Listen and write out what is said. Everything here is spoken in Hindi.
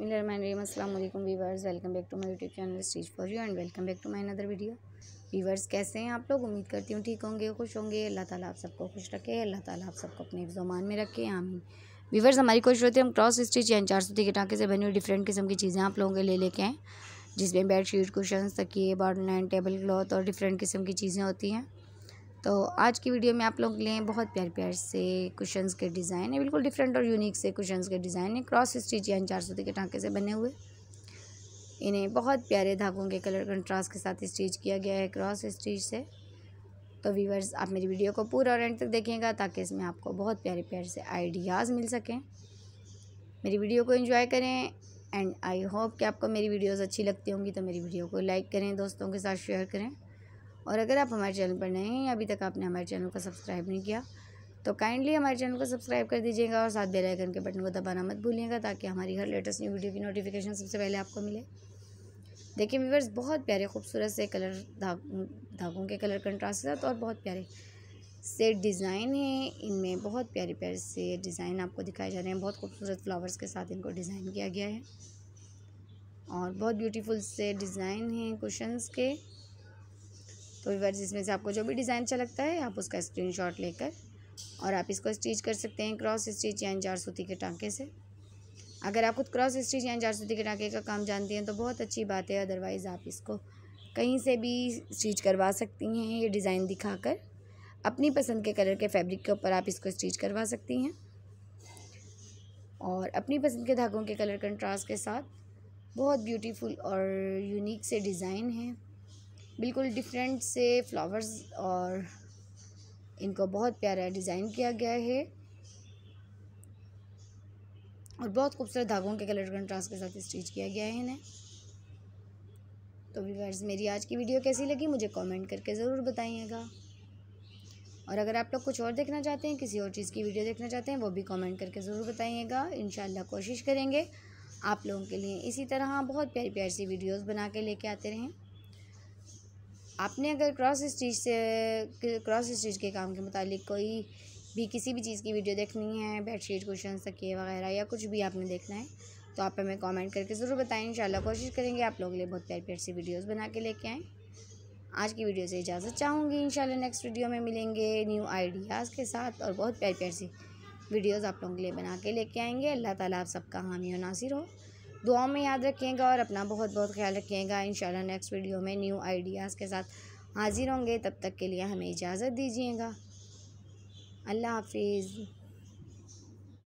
बसमिलकुम viewers welcome back to my YouTube channel Stitch for you and welcome back to my another video viewers कैसे हैं आप लोग उम्मीद करती हूँ ठीक होंगे खुश होंगे अल्लाह ताला आप सबको खुश रखे अल्लाह ताला आप सबको अपने जमान में रखे आमीन वीवर्स हमारी कोशिश होती है हम क्रॉस स्टिच या चार सौ के टाके से बनी हुई डिफरेंट किस्म की चीज़ें आप लोगों के ले लेके हैं जिसमें बेड शीट कुशन तकिए बॉटल लाइन टेबल क्लॉथ और डिफरेंट किस्म की चीज़ें होती हैं तो आज की वीडियो में आप लोग लें बहुत प्यार प्यार से कुशन के डिज़ाइन है बिल्कुल डिफरेंट और यूनिक से कुशन के डिज़ाइन है क्रॉस स्टिच या चार के टाँके से बने हुए इन्हें बहुत प्यारे धागों के कलर कंट्रास्ट के साथ स्टिच किया गया है क्रॉस स्टिच से तो व्यूवर्स आप मेरी वीडियो को पूरा और एंड तक देखेंगे ताकि इसमें आपको बहुत प्यारे प्यार से आइडियाज़ मिल सकें मेरी वीडियो को इन्जॉय करें एंड आई होप कि आपको मेरी वीडियोज़ अच्छी लगती होंगी तो मेरी वीडियो को लाइक करें दोस्तों के साथ शेयर करें और अगर आप हमारे चैनल पर नए हैं अभी तक आपने हमारे चैनल को सब्सक्राइब नहीं किया तो काइंडली हमारे चैनल को सब्सक्राइब कर दीजिएगा और साथ बेल आइकन के बटन को दबाना मत भूलिएगा ताकि हमारी हर लेटेस्ट न्यू वीडियो की नोटिफिकेशन सबसे पहले आपको मिले देखिए व्यूवर्स बहुत प्यारे खूबसूरत से कलर धागों के कलर कंट्रास्ट के साथ और बहुत प्यारे से डिज़ाइन है इनमें बहुत प्यारे प्यारे से डिज़ाइन आपको दिखाए जा रहे हैं बहुत खूबसूरत फ्लावर्स के साथ इनको डिज़ाइन किया गया है और बहुत ब्यूटीफुल से डिज़ाइन हैं कुशंस के तो वीवर्स इसमें से आपको जो भी डिज़ाइन अच्छा लगता है आप उसका स्क्रीन लेकर और आप इसको स्टिच कर सकते हैं क्रॉस स्टिच या इंजार सूती के टाँके से अगर आप खुद क्रॉस स्टिच या इंजार सूती के टाँके का काम जानती हैं तो बहुत अच्छी बात है अदरवाइज़ आप इसको कहीं से भी स्टिच करवा सकती हैं ये डिज़ाइन दिखाकर अपनी पसंद के कलर के फैब्रिक के ऊपर आप इसको स्टिच करवा सकती हैं और अपनी पसंद के धागों के कलर कंट्रास्ट के साथ बहुत ब्यूटीफुल और यूनिक से डिज़ाइन हैं बिल्कुल डिफरेंट से फ्लावर्स और इनको बहुत प्यारा डिज़ाइन किया गया है और बहुत खूबसूरत धागों के कलर कंट्रास्ट के साथ स्टिच किया गया है इन्हें तो व्यूवर्स मेरी आज की वीडियो कैसी लगी मुझे कमेंट करके ज़रूर बताइएगा और अगर आप लोग कुछ और देखना चाहते हैं किसी और चीज़ की वीडियो देखना चाहते हैं वो भी कमेंट करके ज़रूर बताइएगा इन कोशिश करेंगे आप लोगों के लिए इसी तरह बहुत प्यारी प्यारी सी वीडियोज़ बना के लेके आते रहें आपने अगर क्रॉस स्टिच से क्रॉस स्टिच के काम के मुतालिक कोई भी किसी भी चीज़ की वीडियो देखनी है बेडशीट क्वेश्चन तकिए वगैरह या कुछ भी आपने देखना है तो आप हमें कमेंट करके ज़रूर बताएं इंशाल्लाह कोशिश करेंगे आप लोगों के लिए बहुत प्यार प्यार सी वीडियोज़ बना के लेके आएँ आज की वीडियो से इजाज़त चाहूँगी इंशाल्लाह नेक्स्ट वीडियो में मिलेंगे न्यू आइडियाज़ के साथ और बहुत प्यार प्यार सी वीडियोज़ आप लोगों के लिए बना के लेके आएंगे अल्लाह ताला आप सबका हामी और नासिर हो दुआओं में याद रखिएगा और अपना बहुत बहुत ख्याल रखिएगा इन नेक्स्ट वीडियो में न्यू आइडियाज़ के साथ हाजिर होंगे तब तक के लिए हमें इजाज़त दीजिएगा अल्लाह हाफिज़